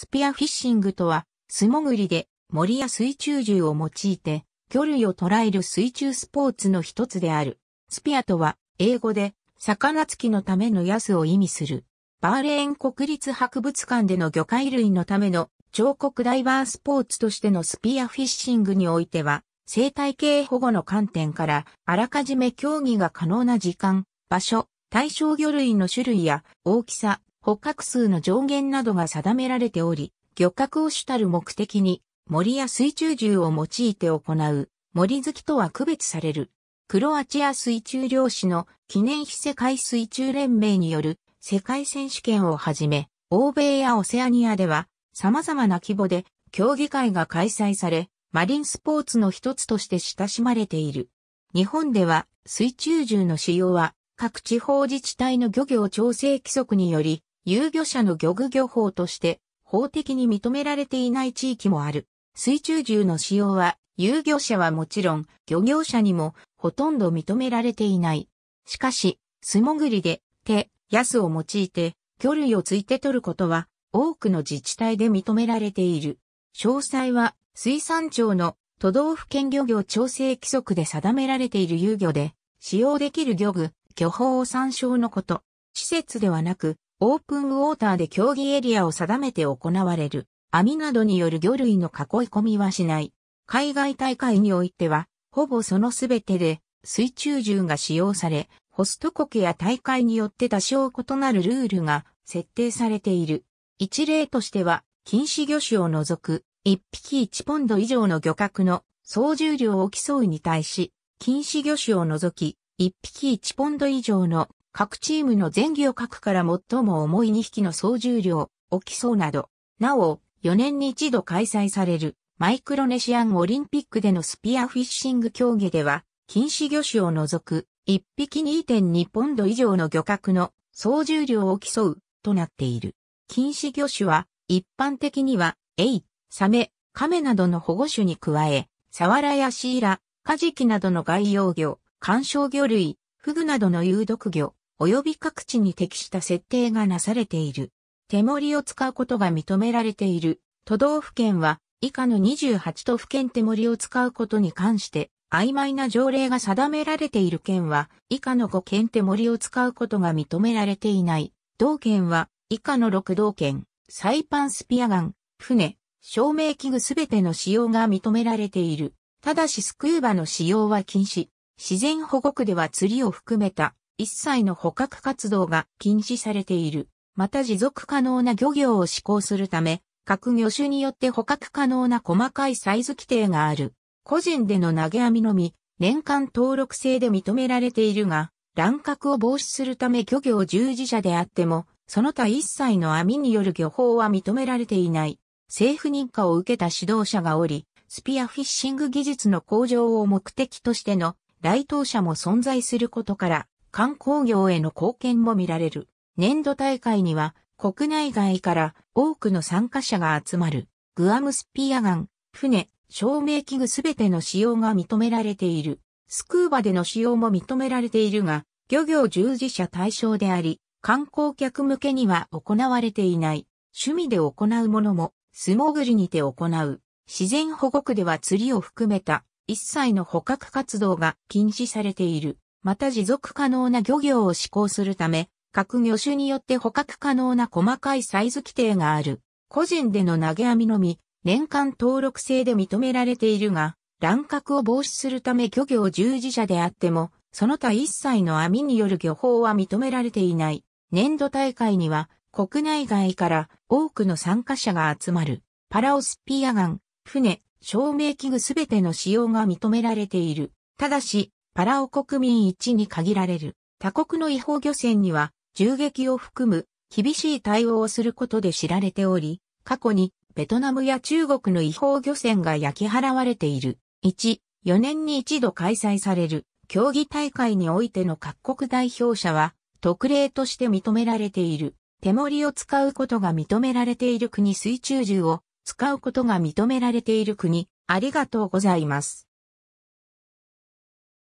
スピアフィッシングとは、素潜りで森や水中銃を用いて、魚類を捉える水中スポーツの一つである。スピアとは、英語で、魚付きのためのヤスを意味する。バーレーン国立博物館での魚介類のための彫刻ダイバースポーツとしてのスピアフィッシングにおいては、生態系保護の観点から、あらかじめ競技が可能な時間、場所、対象魚類の種類や大きさ、捕獲数の上限などが定められており、漁獲を主たる目的に森や水中銃を用いて行う森好きとは区別される。クロアチア水中漁師の記念非世界水中連盟による世界選手権をはじめ、欧米やオセアニアでは様々な規模で競技会が開催され、マリンスポーツの一つとして親しまれている。日本では水中銃の使用は各地方自治体の漁業調整規則により遊漁者の漁具漁法として法的に認められていない地域もある。水中銃の使用は遊漁者はもちろん漁業者にもほとんど認められていない。しかし、素潜りで手、ヤスを用いて魚類をついて取ることは多くの自治体で認められている。詳細は水産庁の都道府県漁業調整規則で定められている遊漁で使用できる漁具、漁法を参照のこと。施設ではなくオープンウォーターで競技エリアを定めて行われる。網などによる魚類の囲い込みはしない。海外大会においては、ほぼそのすべてで水中銃が使用され、ホスト国や大会によって多少異なるルールが設定されている。一例としては、禁止魚種を除く、1匹1ポンド以上の漁獲の総重量を競うに対し、禁止魚種を除き、1匹1ポンド以上の各チームの前魚をから最も重い2匹の総重量を競うなど、なお、4年に一度開催されるマイクロネシアンオリンピックでのスピアフィッシング競技では、禁止魚種を除く1匹2.2ポンド以上の漁獲の総重量を競うとなっている。禁止魚種は一般的には、エイ、サメ、カメなどの保護種に加え、サワラやシイラ、カジキなどの外洋魚、観賞魚類、フグなどの有毒魚、及び各地に適した設定がなされている。手盛りを使うことが認められている都道府県は以下の28都府県手盛りを使うことに関して曖昧な条例が定められている県は以下の5県手盛りを使うことが認められていない。同県は以下の6道県、サイパンスピアガン、船、照明器具すべての使用が認められている。ただしスクーバの使用は禁止。自然保護区では釣りを含めた一切の捕獲活動が禁止されている。また持続可能な漁業を施行するため、各魚種によって捕獲可能な細かいサイズ規定がある。個人での投げ網のみ、年間登録制で認められているが、乱獲を防止するため漁業従事者であっても、その他一切の網による漁法は認められていない。政府認可を受けた指導者がおり、スピアフィッシング技術の向上を目的としての来島者も存在することから、観光業への貢献も見られる。年度大会には国内外から多くの参加者が集まる。グアムスピアガン、船、照明器具すべての使用が認められている。スクーバでの使用も認められているが、漁業従事者対象であり、観光客向けには行われていない。趣味で行うものも、素潜りにて行う。自然保護区では釣りを含めた一切の捕獲活動が禁止されている。また持続可能な漁業を施行するため、各魚種によって捕獲可能な細かいサイズ規定がある。個人での投げ網のみ、年間登録制で認められているが、乱獲を防止するため漁業従事者であっても、その他一切の網による漁法は認められていない。年度大会には、国内外から多くの参加者が集まる。パラオスピアガン、船、照明器具すべての使用が認められている。ただし、パラオ国民一に限られる。他国の違法漁船には、銃撃を含む厳しい対応をすることで知られており、過去にベトナムや中国の違法漁船が焼き払われている。1、4年に一度開催される競技大会においての各国代表者は特例として認められている。手盛りを使うことが認められている国水中銃を使うことが認められている国。ありがとうございます。